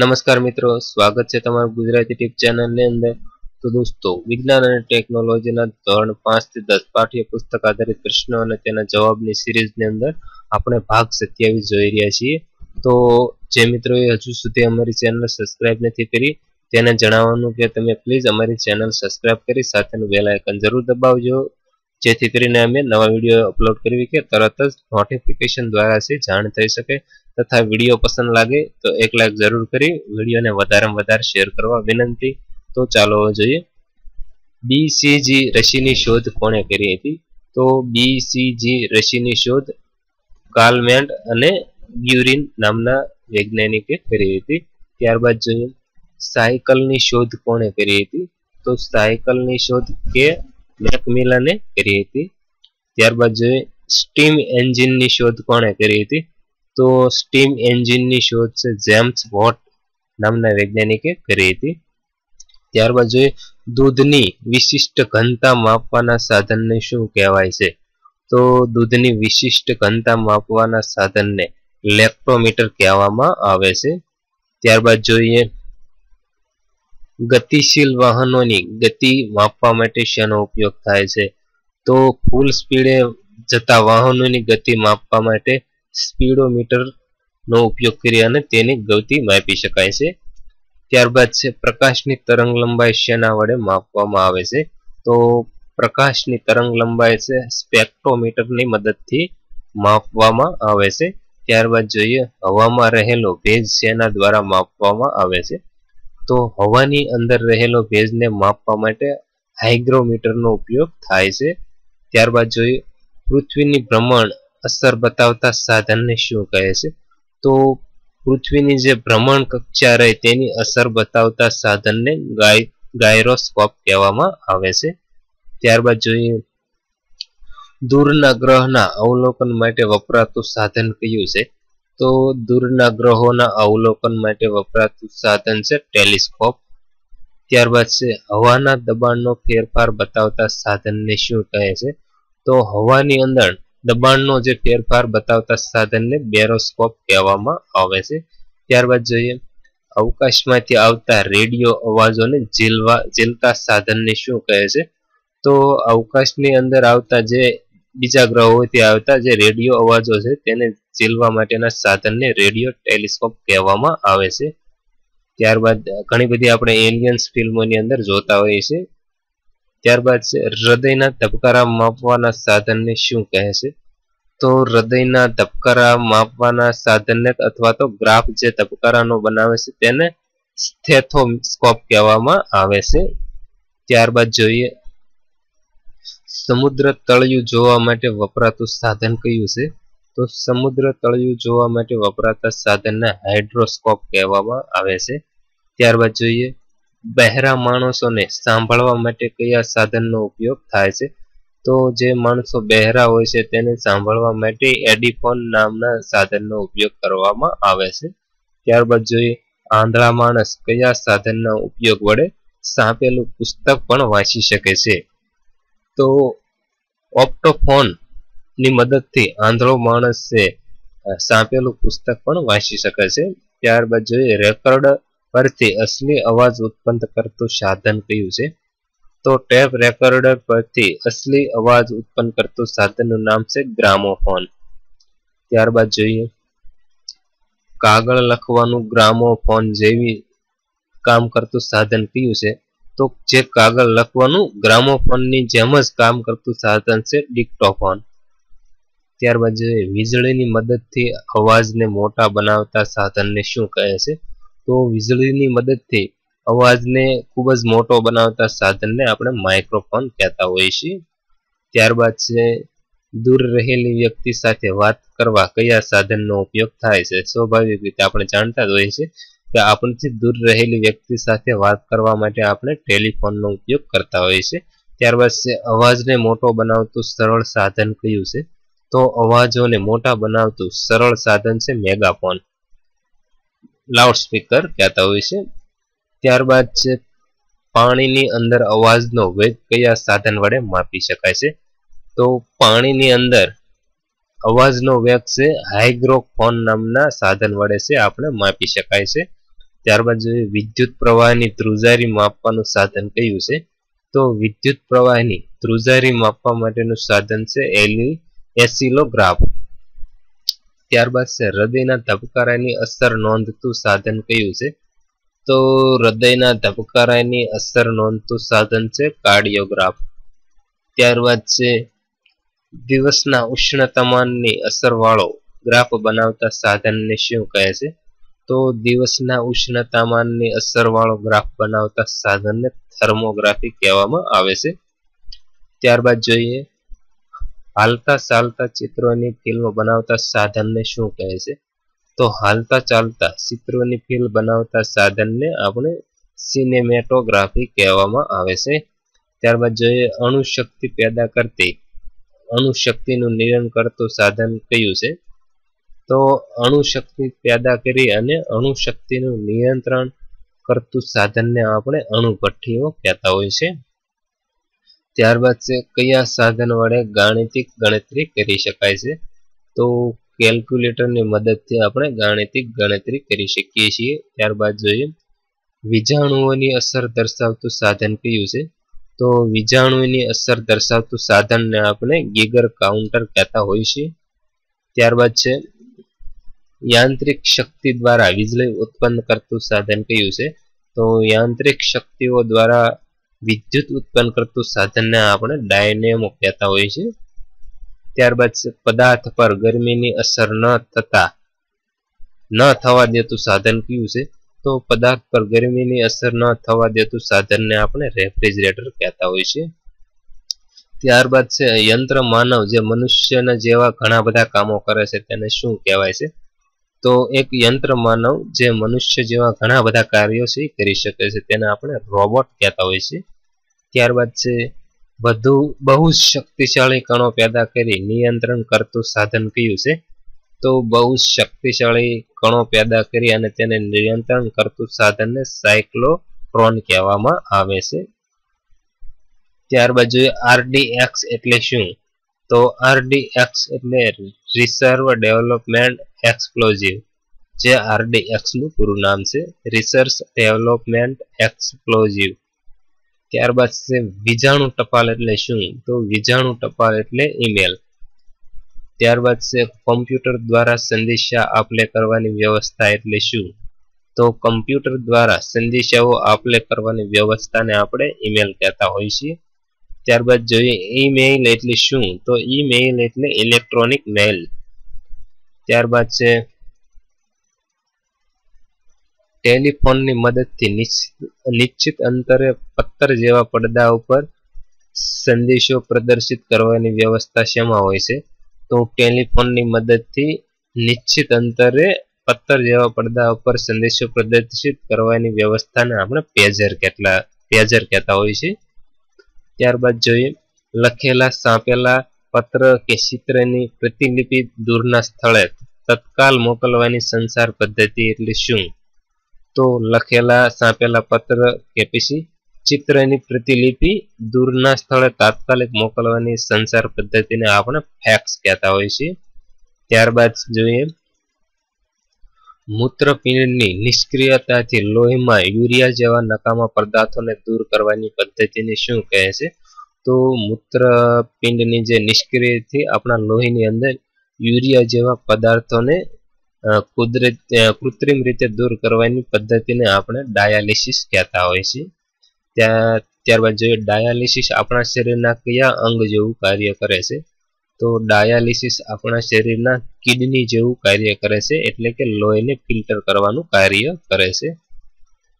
નમસ્કાર મિત્રો સ્વાગત છે તમારું ગુજરાતી ટીપ ચેનલની અંદર તો દોસ્તો વિજ્ઞાન અને ટેકનોલોજીના ધોરણ પાંચ થી દસ પાઠ્ય પુસ્તક આધારિત પ્રશ્નો અને તેના જવાબની સિરીઝની અંદર આપણે ભાગ સત્યાવીસ જોઈ રહ્યા છીએ તો જે મિત્રોએ હજુ સુધી અમારી ચેનલ સબસ્ક્રાઈબ નથી કરી તેને જણાવવાનું કે તમે પ્લીઝ અમારી ચેનલ સબસ્ક્રાઈબ કરી સાથેનું બેલ આઇકન જરૂર દબાવજો જેથી કરીને અમે નવા વિડીયો અપલોડ કરવી કે તરત જ નોટિફિકેશન દ્વારા જાણ થઈ શકે તથા વિડીયો પસંદ લાગે તો એક લાઈક જરૂર કરી વિડીયોને વધારેમાં વધારે શેર કરવા વિનંતી તો ચાલો જોઈએ બીસીજી રસીની શોધ કોણે કરી હતી તો બીસીજી રસીની શોધ કાલમેન્ટ અને ગ્યુરિન નામના વૈજ્ઞાનિકે કરી હતી ત્યારબાદ જોઈએ સાયકલની શોધ કોણે કરી હતી તો સાયકલની શોધ કે મેકમિલને કરી હતી ત્યારબાદ જોઈએ સ્ટીમ એન્જિનની શોધ કોણે કરી હતી તો સ્ટીમ એન્જિનની શોધ છે જેમ્સ વોટ નામના વૈજ્ઞાનિકે કરી હતી ત્યારબાદ જોઈએ દૂધની વિશિષ્ટ ઘનતા માપવાના સાધનને શું કહેવાય છે તો દૂધની વિશિષ્ટ ઘનતા માપવાના સાધનને લેક્ટોમીટર કહેવામાં આવે છે ત્યારબાદ જોઈએ ગતિશીલ વાહનોની ગતિ માપવા માટે શેનો ઉપયોગ થાય છે તો ફૂલ સ્પીડે જતા વાહનોની ગતિ માપવા માટે સ્પીડોમીટરનો ઉપયોગ કરી અને તેની ગતિ માપી શકાય છે ત્યારબાદ છે પ્રકાશની તરંગ લંબાઈ શેના વડે માપવામાં આવે છે તો પ્રકાશની તરંગ લંબાઈ છે સ્પેક્ટ્રોમીટરની મદદથી માપવામાં આવે છે ત્યારબાદ જોઈએ હવામાં રહેલો ભેજ શેના દ્વારા માપવામાં આવે છે તો હવાની અંદર રહેલો ભેજને માપવા માટે હાઇગ્રોમીટરનો ઉપયોગ થાય છે ત્યારબાદ જોઈએ પૃથ્વીની ભ્રમણ અસર બતાવતા સાધનને શું કહે છે તો પૃથ્વીની જે ભ્રમણ કક્ષા રહે તેની અસર બતાવતા સાધનને ગાય ગાયરોસ્કોપ કહેવામાં આવે છે ત્યારબાદ જોઈએ દૂરના ગ્રહના અવલોકન માટે વપરાતું સાધન કયું છે તો દૂરના ગ્રહોના અવલોકન માટે વપરાતું સાધન છે ટેલિસ્કોપ ત્યારબાદ છે હવાના દબાણનો ફેરફાર બતાવતા સાધનને શું કહે છે તો હવાની અંદર દબાણનો જે ફેરફાર બતાવતા સાધનને બેરોસ્કોપ કહેવામાં આવે છે ત્યારબાદ જોઈએ અવકાશમાંથી આવતા રેડિયો અવાજોને ઝીલવા ઝીલતા સાધનને શું કહે છે તો અવકાશની અંદર આવતા જે બીજા ગ્રહોથી આવતા જે રેડિયો અવાજો છે તેને ઝીલવા માટેના સાધનને રેડિયો ટેલિસ્કોપ કહેવામાં આવે છે ત્યારબાદ ઘણી બધી આપણે એલિયન્સ ફિલ્મોની અંદર જોતા હોઈએ છીએ ત્યારબાદ છે હૃદયના ધબકારા માપવાના સાધનને શું કહે છે તો હૃદયના ધબકારા માપવાના સાધનને અથવા તો ગ્રાફ જે ધબકારાનો બનાવે છે તેને સ્થેથોસ્કોપ કહેવામાં આવે છે ત્યારબાદ જોઈએ સમુદ્ર તળિયું જોવા માટે વપરાતું સાધન કયું છે તો સમુદ્ર તળિયું જોવા માટે વપરાતા સાધનને હાઇડ્રોસ્કોપ કહેવામાં આવે છે ત્યારબાદ જોઈએ બહેરા માણસોને સાંભળવા માટે કયા સાધનનો ઉપયોગ થાય છે તો જે માણસો બહેરા હોય છે તેને સાંભળવા માટે એડિફોન નામના સાધનનો ઉપયોગ કરવામાં આવે છે ત્યારબાદ જોઈએ આંધળા માણસ કયા સાધનનો ઉપયોગ વડે સાંપેલું પુસ્તક પણ વાંચી શકે છે તો ઓપ્ટોફોનની મદદથી આંધળો માણસે સાંપેલું પુસ્તક પણ વાંચી શકે છે ત્યારબાદ જોઈએ રેકર્ડ પર અસલી અવાજ ઉત્પન્ન કરતું સાધન કયું છે તો ટેપ રેકોર્ડર પરથી અસલી અવાજ ઉત્પન્ન કરતું સાધનનું નામ છે ગ્રામોફોન ત્યારબાદ જોઈએ કાગળ લખવાનું ગ્રામોફોન જેવી કામ કરતું સાધન કયું છે તો જે કાગળ લખવાનું ગ્રામોફોનની જેમ જ કામ કરતું સાધન છે ડિક્ટોફોન ત્યારબાદ જોઈએ વીજળીની મદદથી અવાજને મોટા બનાવતા સાધનને શું કહે છે તો વીજળીની મદદથી અવાજને ખૂબ જ મોટો બનાવતા સાધનને આપણે માઇક્રોફોન કહેતા હોઈએ છીએ ત્યારબાદ છે દૂર રહેલી વ્યક્તિ સાથે વાત કરવા કયા સાધનનો ઉપયોગ થાય છે સ્વાભાવિક રીતે આપણે જાણતા જ હોઈએ છીએ કે આપણથી દૂર રહેલી વ્યક્તિ સાથે વાત કરવા માટે આપણે ટેલિફોનનો ઉપયોગ કરતા હોઈએ છીએ ત્યારબાદ છે અવાજને મોટો બનાવતું સરળ સાધન કયું છે તો અવાજોને મોટા બનાવતું સરળ સાધન છે મેગાફોન લાઉડ સ્પીકર કહેતા હોય છે ત્યારબાદ છે પાણીની અંદર અવાજનો વેગ કયા સાધન વડે માપી શકાય છે તો પાણીની અંદર અવાજનો વેગ છે હાઇગ્રોફોન નામના સાધન વડે છે આપણે માપી શકાય છે ત્યારબાદ જોઈએ વિદ્યુત પ્રવાહની ધ્રુજારી માપવાનું સાધન કયું છે તો વિદ્યુત પ્રવાહની ધ્રુજારી માપવા માટેનું સાધન છે એલી એસિલોગ્રાફ ત્યારબાદ છે હૃદયના ધબકારાની અસર નોંધતું સાધન કયું છે તો હૃદયના ધબકારાની અસર નોંધતું સાધન છે કાર્ડિયોગ્રાફ ત્યારબાદ છે દિવસના ઉષ્ણતામાનની અસરવાળો ગ્રાફ બનાવતા સાધનને શું કહે છે તો દિવસના ઉષ્ણતામાનની અસરવાળો ગ્રાફ બનાવતા સાધનને થર્મોગ્રાફી કહેવામાં આવે છે ત્યારબાદ જોઈએ હાલતા ચાલતા ચિત્રોની ફિલ્મ બનાવતા સાધનને શું કહે છે તો હાલતા ચાલતા ચિત્રોની ફિલ્મ બનાવતા સાધનને આપણે સિનેમેટોગ્રાફી કહેવામાં આવે છે ત્યારબાદ જોઈએ અણુશક્તિ પેદા કરતી અણુશક્તિનું નિર્ણ કરતું સાધન કયું છે તો અણુશક્તિ પેદા કરી અને અણુશક્તિનું નિયંત્રણ કરતું સાધનને આપણે અણુભઠ્ઠીઓ કહેતા હોય છે ત્યારબાદ છે કયા સાધન વડે ગાણિતિક ગણતરી કરી શકાય છે તો કેલ્ક્યુલેટરની મદદથી આપણે ગાણિતિક ગણતરી કરી શકીએ છીએ ત્યારબાદ જોઈએ વીજાણુઓની અસર દર્શાવતું સાધન કયું છે તો વીજાણુની અસર દર્શાવતું સાધનને આપણે ગીગર કાઉન્ટર કહેતા હોઈએ છીએ ત્યારબાદ છે યાંત્રિક શક્તિ દ્વારા વીજળી ઉત્પન્ન કરતું સાધન કયું છે તો યાંત્રિક શક્તિઓ દ્વારા વિદ્યુત ઉત્પન્ન કરતું સાધનને આપણે ડાયનેમો કહેતા હોઈએ છીએ ત્યારબાદ પદાર્થ પર ગરમીની અસર ન થતા ન થવા દેતું સાધન કયું છે તો પદાર્થ પર ગરમીની અસર ન થવા દેતું સાધનને આપણે રેફ્રિજરેટર કહેતા હોઈએ છીએ ત્યારબાદ છે યંત્ર માનવ જે મનુષ્યના જેવા ઘણા બધા કામો કરે છે તેને શું કહેવાય છે તો એક યંત્ર માનવ જે મનુષ્ય જેવા ઘણા બધા કાર્યો છે કરી શકે છે તેને આપણે રોબોટ કહેતા હોઈએ છીએ ત્યારબાદ છે વધુ બહુ શક્તિશાળી કણો પેદા કરી નિયંત્રણ કરતું સાધન કયું છે તો બહુ શક્તિશાળી કણો પેદા કરી અને તેને નિયંત્રણ કરતું સાધનને સાયક્લોટ્રોન કહેવામાં આવે છે ત્યારબાદ જોઈએ આરડીએક્સ એટલે શું તો આરડીએક્સ એટલે રિસર્વ ડેવલપમેન્ટ એક્સપ્લોઝિવ જે આરડીએક્સનું પૂરું નામ છે રિસર્ચ ડેવલપમેન્ટ એક્સપ્લોઝિવ ત્યારબાદ છે વીજાણુ ટપાલ એટલે શું તો વીજાણુ ટપાલ એટલે ઈમેલ ત્યારબાદ છે કોમ્પ્યુટર દ્વારા સંદેશા આપલે કરવાની વ્યવસ્થા એટલે શું તો કમ્પ્યુટર દ્વારા સંદેશાઓ આપલે કરવાની વ્યવસ્થાને આપણે ઈમેલ કહેતા હોઈએ છીએ ત્યારબાદ જોઈએ ઈમેલ એટલે શું તો ઈમેલ એટલે ઇલેક્ટ્રોનિક મેઇલ ત્યારબાદ છે ટેલિફોનની મદદથી નિશ્ચિત અંતરે પત્તર જેવા પડદા ઉપર સંદેશો પ્રદર્શિત કરવાની વ્યવસ્થા શેમાં હોય છે તો ટેલિફોનની મદદથી નિશ્ચિત અંતરે પત્તર જેવા પડદા ઉપર સંદેશો પ્રદર્શિત કરવાની વ્યવસ્થાને આપણે પેજર કેટલા પેજર કહેતા હોય છે ત્યારબાદ જોઈએ લખેલા સાંપેલા પત્ર કે ચિત્રની પ્રતિલિપિ દૂરના સ્થળે તત્કાલ મોકલવાની સંસાર પદ્ધતિ એટલે શું તો લખેલા સાંપેલા પત્ર કેપીસી ચિત્રની પ્રતિલિપિ દૂરના સ્થળે તાત્કાલિક મોકલવાની સંસાર પદ્ધતિને આપણે ફેક્સ કહેતા હોઈએ છીએ ત્યારબાદ જોઈએ મૂત્રપિંડની નિષ્ક્રિયતાથી લોહીમાં યુરિયા જેવા નકામા પદાર્થોને દૂર કરવાની પદ્ધતિને શું કહે છે તો મૂત્રપિંડની જે નિષ્ક્રિયથી આપણા લોહીની અંદર યુરિયા જેવા પદાર્થોને કુદરત કૃત્રિમ રીતે દૂર કરવાની પદ્ધતિને આપણે ડાયાલિસિસ કહેતા હોય છે ત્યાં ત્યારબાદ જોઈએ ડાયાલિસિસ આપણા શરીરના કયા અંગ જેવું કાર્ય કરે છે તો ડાયાલિસિસ આપણા શરીરના કિડની જેવું કાર્ય કરે છે એટલે કે લોહીને ફિલ્ટર કરવાનું કાર્ય કરે છે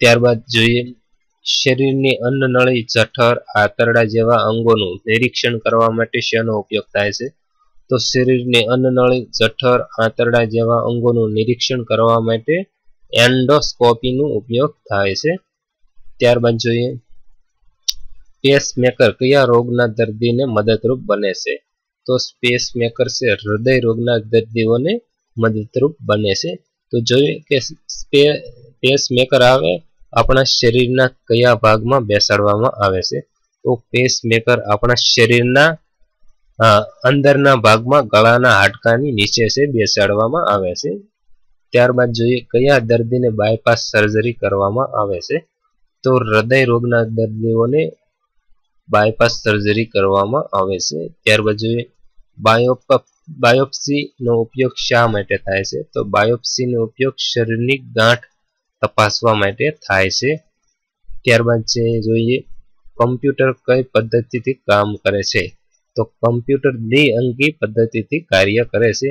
ત્યારબાદ જોઈએ શરીરની અન્નનળી જઠર આંતરડા જેવા અંગોનું નિરીક્ષણ કરવા માટે શેનો ઉપયોગ થાય છે તો શરીરની અન્નનળી જઠર આંતરડા જેવા અંગોનું નિરીક્ષણ કરવા માટે એન્ડોસ્કોપીનો ઉપયોગ થાય છે ત્યારબાદ જોઈએ પેસમેકર કયા રોગના દર્દીને મદદરૂપ બને છે તો પેસમેકર છે હૃદય રોગના દર્દીઓને મદદરૂપ બને છે તો જોઈએ કે પેસમેકર આવે આપણા શરીરના કયા ભાગમાં બેસાડવામાં આવે છે તો પેસમેકર આપણા શરીરના અંદરના ભાગમાં ગળાના હાડકાની નીચે છે બેસાડવામાં આવે છે ત્યારબાદ જોઈએ કયા દર્દીને બાયપાસ સર્જરી કરવામાં આવે છે તો હૃદય રોગના દર્દીઓને બાયપાસ સર્જરી કરવામાં આવે છે ત્યારબાદ જોઈએ બાયોપ બાયોપ્સીનો ઉપયોગ શા માટે થાય છે તો બાયોપ્સીનો ઉપયોગ શરીરની ગાંઠ તપાસવા માટે થાય છે ત્યારબાદ છે જોઈએ કમ્પ્યુટર કઈ પદ્ધતિથી કામ કરે છે તો કમ્પ્યુટર દ્વિઅંગી પદ્ધતિથી કાર્ય કરે છે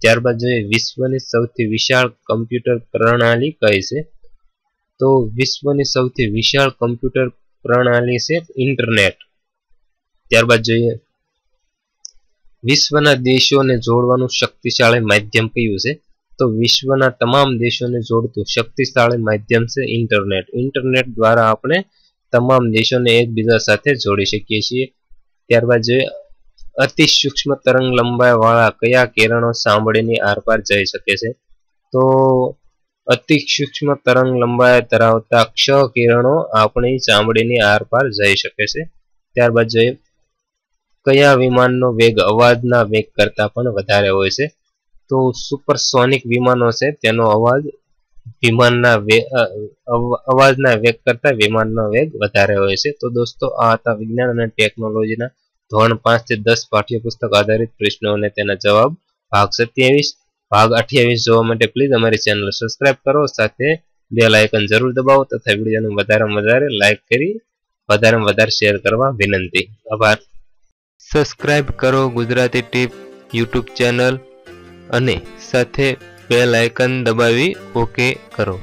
ત્યારબાદ જોઈએ વિશ્વની સૌથી વિશાળ કમ્પ્યુટર પ્રણાલી કહે છે તો વિશ્વની સૌથી વિશાળ કમ્પ્યુટર પ્રણાલી છે ઇન્ટરનેટ ત્યારબાદ જોઈએ વિશ્વના દેશોને જોડવાનું શક્તિશાળી માધ્યમ કયું છે તો વિશ્વના તમામ દેશોને જોડતું શક્તિશાળી માધ્યમ છે ઇન્ટરનેટ ઇન્ટરનેટ દ્વારા આપણે તમામ દેશોને એકબીજા સાથે જોડી શકીએ છીએ ત્યારબાદ જોઈએ અતિ સૂક્ષ્મ તરંગ લંબાઈ વાળા કયા કિરણો સાંભળીની આરપાર જઈ શકે છે તો અતિ સૂક્ષ્મ તરંગ લંબાઈ ધરાવતા ક્ષ કિરણો આપણી ચામડીની આરપાર જઈ શકે છે ત્યારબાદ જોઈએ કયા વિમાનનો વેગ અવાજના વેગ કરતાં પણ વધારે હોય છે તો સુપરસોનિક વિમાનો છે તેનો અવાજ વિમાનના અવાજના વેગ કરતાં વિમાનનો વેગ વધારે હોય છે તો દોસ્તો આ હતા વિજ્ઞાન અને ટેકનોલોજીના ધોરણ પાંચ થી દસ પાઠ્યપુસ્તક આધારિત પ્રશ્નો અને તેના જવાબ ભાગ સત્યાવીસ ભાગ અઠ્યાવીસ જોવા માટે પ્લીઝ અમારી ચેનલ સબસ્ક્રાઇબ કરો સાથે બેલ આઇકન જરૂર દબાવો તથા વિડીયોને વધારે વધારે લાઇક કરી વધારેમાં વધારે શેર કરવા વિનંતી આભાર સબસ્ક્રાઇબ કરો ગુજરાતી ટીપ યુટ્યુબ ચેનલ અને સાથે બેલ આઇકન દબાવી ઓકે કરો